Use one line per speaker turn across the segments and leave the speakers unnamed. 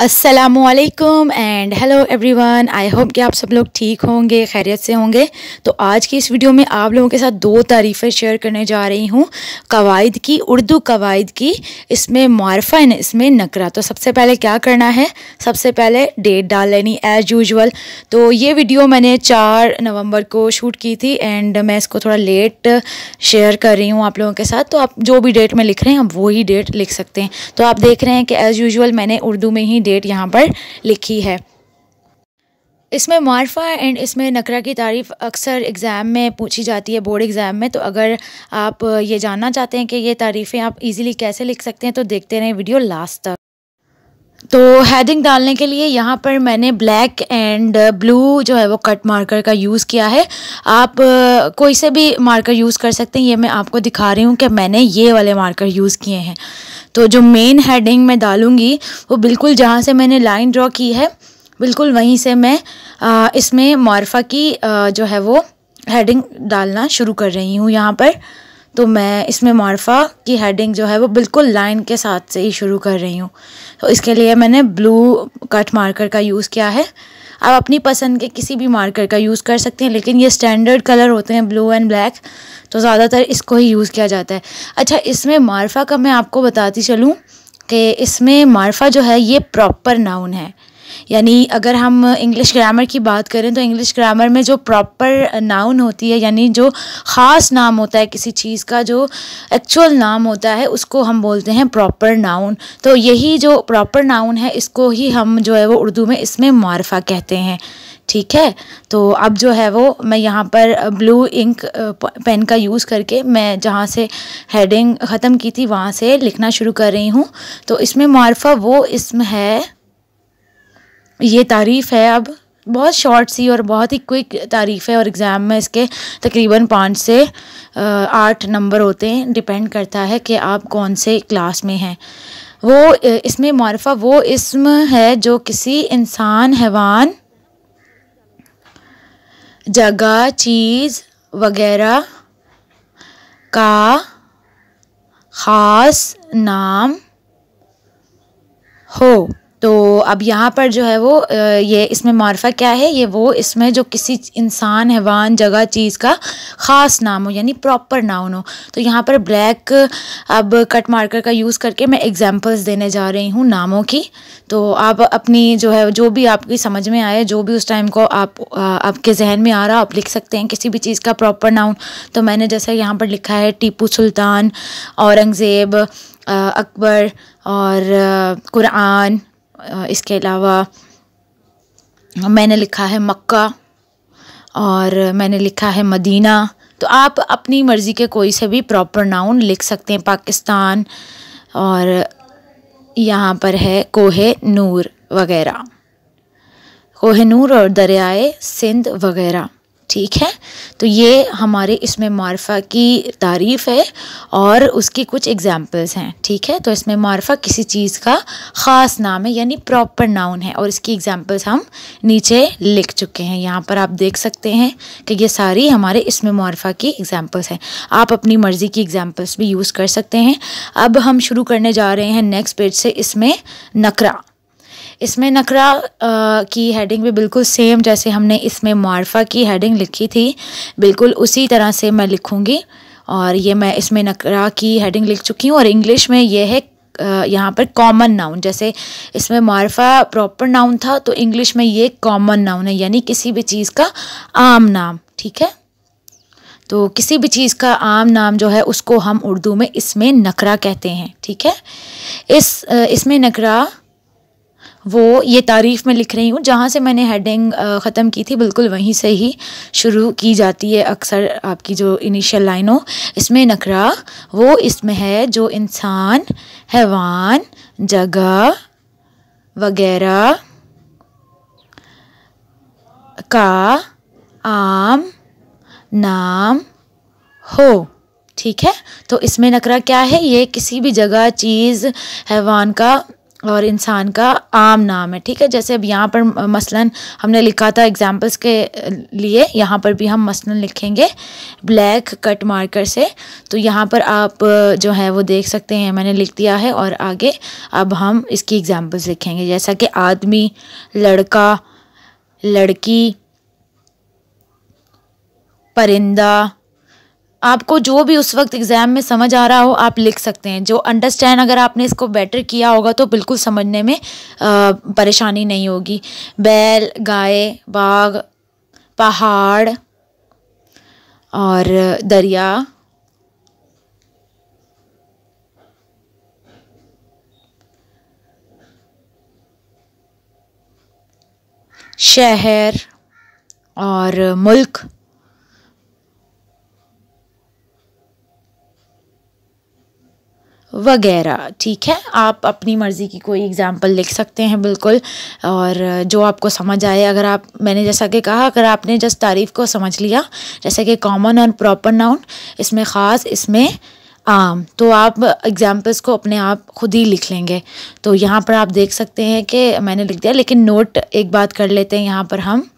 असलकम and hello everyone I hope कि आप सब लोग ठीक होंगे खैरियत से होंगे तो आज की इस वीडियो में आप लोगों के साथ दो तारीफ़ें शेयर करने जा रही हूँ कवायद की उर्दू कवायद की इसमें मारफा है इसमें नकरा तो सबसे पहले क्या करना है सबसे पहले डेट डाल लेनी एज़ यूजल तो ये वीडियो मैंने चार नवंबर को शूट की थी एंड मैं इसको थोड़ा लेट शेयर कर रही हूँ आप लोगों के साथ तो आप जो भी डेट में लिख रहे हैं आप वही डेट लिख सकते हैं तो आप देख रहे हैं कि एज़ यूजल मैंने उर्दू में ही डेट यहाँ पर लिखी है इसमें मारफा एंड इसमें नकरा की तारीफ़ अक्सर एग्ज़ाम में पूछी जाती है बोर्ड एग्ज़ाम में तो अगर आप ये जानना चाहते हैं कि ये तारीफ़ें आप इजीली कैसे लिख सकते हैं तो देखते रहें वीडियो लास्ट तक तो हेडिंग डालने के लिए यहाँ पर मैंने ब्लैक एंड ब्लू जो है वो कट मार्कर का यूज़ किया है आप कोई से भी मार्कर यूज़ कर सकते हैं ये मैं आपको दिखा रही हूँ कि मैंने ये वाले मार्कर यूज़ किए हैं तो जो मेन हेडिंग मैं डालूँगी वो बिल्कुल जहाँ से मैंने लाइन ड्रॉ की है बिल्कुल वहीं से मैं इसमें मारफा की जो है वो हेडिंग डालना शुरू कर रही हूँ यहाँ पर तो मैं इसमें मार्फा की हेडिंग जो है वो बिल्कुल लाइन के साथ से ही शुरू कर रही हूँ तो इसके लिए मैंने ब्लू कट मार्कर का यूज़ किया है आप अपनी पसंद के किसी भी मार्कर का यूज़ कर सकते हैं लेकिन ये स्टैंडर्ड कलर होते हैं ब्लू एंड ब्लैक तो ज़्यादातर इसको ही यूज़ किया जाता है अच्छा इसमें मारफा का मैं आपको बताती चलूँ कि इसमें मारफा जो है ये प्रॉपर नाउन है यानी अगर हम इंग्लिश ग्रामर की बात करें तो इंग्लिश ग्रामर में जो प्रॉपर नाउन होती है यानी जो ख़ास नाम होता है किसी चीज़ का जो एक्चुअल नाम होता है उसको हम बोलते हैं प्रॉपर नाउन तो यही जो प्रॉपर नाउन है इसको ही हम जो है वो उर्दू में इसमें मारफा कहते हैं ठीक है तो अब जो है वो मैं यहाँ पर ब्लू इंक पेन का यूज़ करके मैं जहाँ से हेडिंग ख़त्म की थी वहाँ से लिखना शुरू कर रही हूँ तो इसमें मारफा वो इसम है ये तारीफ़ है अब बहुत शॉर्ट सी और बहुत ही क्विक तारीफ़ है और एग्ज़ाम में इसके तकरीबन पाँच से आठ नंबर होते हैं डिपेंड करता है कि आप कौन से क्लास में हैं वो इसमें मारफा वो इसम है जो किसी इंसान हैवान जगह चीज़ वगैरह का ख़ास नाम हो तो अब यहाँ पर जो है वो ये इसमें मारफा क्या है ये वो इसमें जो किसी इंसान हैवान जगह चीज़ का ख़ास नाम हो यानी प्रॉपर नाउन हो तो यहाँ पर ब्लैक अब कट मार्कर का यूज़ करके मैं एग्जांपल्स देने जा रही हूँ नामों की तो आप अपनी जो है जो भी आपकी समझ में आए जो भी उस टाइम को आप आपके जहन में आ रहा आप लिख सकते हैं किसी भी चीज़ का प्रॉपर नाउन तो मैंने जैसे यहाँ पर लिखा है टीपू सुल्तान औरंगज़ेब अकबर और कुरान इसके अलावा मैंने लिखा है मक्का और मैंने लिखा है मदीना तो आप अपनी मर्ज़ी के कोई से भी प्रॉपर नाउन लिख सकते हैं पाकिस्तान और यहाँ पर है कोहे नूर वगैरह कोहे नूर और दरियाए सिंध वगैरह ठीक है तो ये हमारे इसमें मारफा की तारीफ़ है और उसकी कुछ एग्ज़ाम्पल्स हैं ठीक है तो इसमें मारफा किसी चीज़ का ख़ास नाम है यानी प्रॉपर नाउन है और इसकी एग्ज़ाम्पल्स हम नीचे लिख चुके हैं यहाँ पर आप देख सकते हैं कि ये सारी हमारे इसमें मारफा की एग्ज़ाम्पल्स हैं आप अपनी मर्ज़ी की एग्ज़ाम्पल्स भी यूज़ कर सकते हैं अब हम शुरू करने जा रहे हैं नेक्स्ट पेज से इसमें नकरा इसमें नकरा की हेडिंग भी बिल्कुल सेम जैसे हमने इसमें मारफा की हेडिंग लिखी थी बिल्कुल उसी तरह से मैं लिखूँगी और ये मैं इसमें नकरा की हेडिंग लिख चुकी हूँ और इंग्लिश में ये है यहाँ पर कॉमन नाउन जैसे इसमें मारफा प्रॉपर नाउन था तो इंग्लिश में ये कॉमन नाउन है यानी किसी भी चीज़ का आम नाम ठीक है तो किसी भी चीज़ का आम नाम जो है उसको हम उर्दू में इसमें नकरा कहते हैं ठीक है इस इसमें नकरा वो ये तारीफ़ में लिख रही हूँ जहाँ से मैंने हेडिंग ख़त्म की थी बिल्कुल वहीं से ही शुरू की जाती है अक्सर आपकी जो इनिशियल लाइन हो इसमें नखरा वो इसमें है जो इंसान हैवान जगह वगैरह का आम नाम हो ठीक है तो इसमें नकरा क्या है ये किसी भी जगह चीज़ हैवान का और इंसान का आम नाम है ठीक है जैसे अब यहाँ पर मसलन हमने लिखा था एग्जांपल्स के लिए यहाँ पर भी हम मसलन लिखेंगे ब्लैक कट मार्कर से तो यहाँ पर आप जो है वो देख सकते हैं मैंने लिख दिया है और आगे अब हम इसकी एग्जांपल्स लिखेंगे जैसा कि आदमी लड़का लड़की परिंदा आपको जो भी उस वक्त एग्ज़ाम में समझ आ रहा हो आप लिख सकते हैं जो अंडरस्टैंड अगर आपने इसको बेटर किया होगा तो बिल्कुल समझने में परेशानी नहीं होगी बैल गाय बाघ पहाड़ और दरिया शहर और मुल्क वगैरह ठीक है आप अपनी मर्ज़ी की कोई एग्ज़ाम्पल लिख सकते हैं बिल्कुल और जो आपको समझ आए अगर आप मैंने जैसा कि कहा अगर आपने जस्ट तारीफ़ को समझ लिया जैसे कि कॉमन और प्रॉपर नाउन इसमें ख़ास इसमें आम तो आप एग्ज़ाम्पल्स को अपने आप खुद ही लिख लेंगे तो यहाँ पर आप देख सकते हैं कि मैंने लिख दिया लेकिन नोट एक बात कर लेते हैं यहाँ पर हम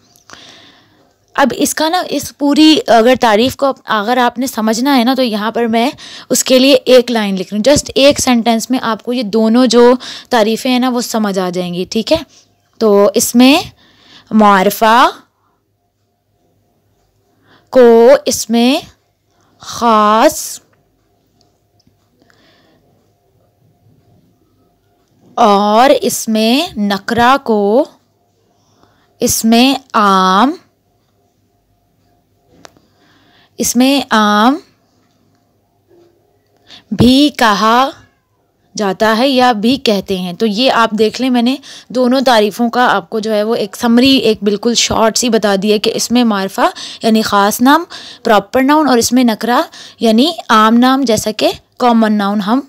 अब इसका ना इस पूरी अगर तारीफ़ को अगर आपने समझना है ना तो यहाँ पर मैं उसके लिए एक लाइन लिख रही हूँ जस्ट एक सेंटेंस में आपको ये दोनों जो तारीफ़ें हैं ना वो समझ आ जाएंगी ठीक है तो इसमें मारफा को इसमें ख़ास और इसमें नकरा को इसमें आम इसमें आम भी कहा जाता है या भी कहते हैं तो ये आप देख लें मैंने दोनों तारीफ़ों का आपको जो है वो एक समरी एक बिल्कुल शॉर्ट सी बता दी है कि इसमें मारफा यानी ख़ास नाम प्रॉपर नाउन और इसमें नकरा यानी आम नाम जैसा कि कॉमन नाउन हम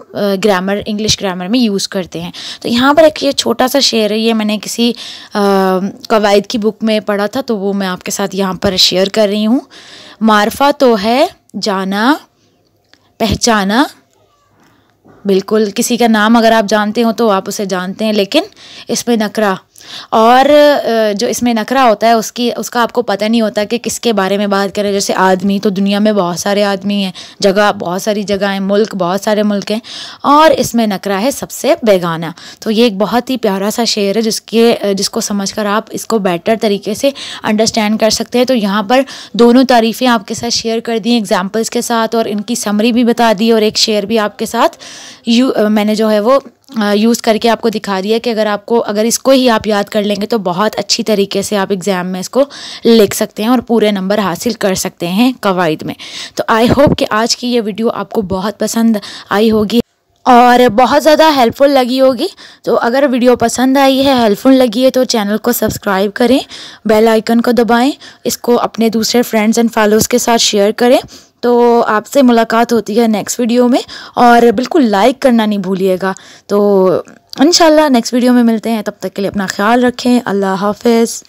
ग्रामर इंग्लिश ग्रामर में यूज़ करते हैं तो यहाँ पर एक ये छोटा सा शेयर है ये मैंने किसी कवायद की बुक में पढ़ा था तो वो मैं आपके साथ यहाँ पर शेयर कर रही हूँ मारफा तो है जाना पहचाना बिल्कुल किसी का नाम अगर आप जानते हो तो आप उसे जानते हैं लेकिन इसमें नकरा और जो इसमें नखरा होता है उसकी उसका आपको पता नहीं होता कि किसके बारे में बात करें जैसे आदमी तो दुनिया में बहुत सारे आदमी हैं जगह बहुत सारी जगह हैं मुल्क बहुत सारे मुल्क हैं और इसमें नखरा है सबसे बेगाना तो ये एक बहुत ही प्यारा सा शेर है जिसके जिसको समझ कर आप इसको बेटर तरीके से अंडरस्टैंड कर सकते हैं तो यहाँ पर दोनों तारीफ़ें आपके साथ शेयर कर दी एग्जाम्पल्स के साथ और इनकी समरी भी बता दी और एक शेयर भी आपके साथ यू मैंने जो है वो यूज़ करके आपको दिखा दिया कि अगर आपको अगर इसको ही आप याद कर लेंगे तो बहुत अच्छी तरीके से आप एग्ज़ाम में इसको लिख सकते हैं और पूरे नंबर हासिल कर सकते हैं कवायद में तो आई होप कि आज की ये वीडियो आपको बहुत पसंद आई होगी और बहुत ज़्यादा हेल्पफुल लगी होगी तो अगर वीडियो पसंद आई है हेल्पफुल लगी है तो चैनल को सब्सक्राइब करें बेल आइकन को दबाएं इसको अपने दूसरे फ्रेंड्स एंड फॉलोअर्स के साथ शेयर करें तो आपसे मुलाकात होती है नेक्स्ट वीडियो में और बिल्कुल लाइक करना नहीं भूलिएगा तो इन नेक्स्ट वीडियो में मिलते हैं तब तक के लिए अपना ख्याल रखें अल्लाह हाफिज़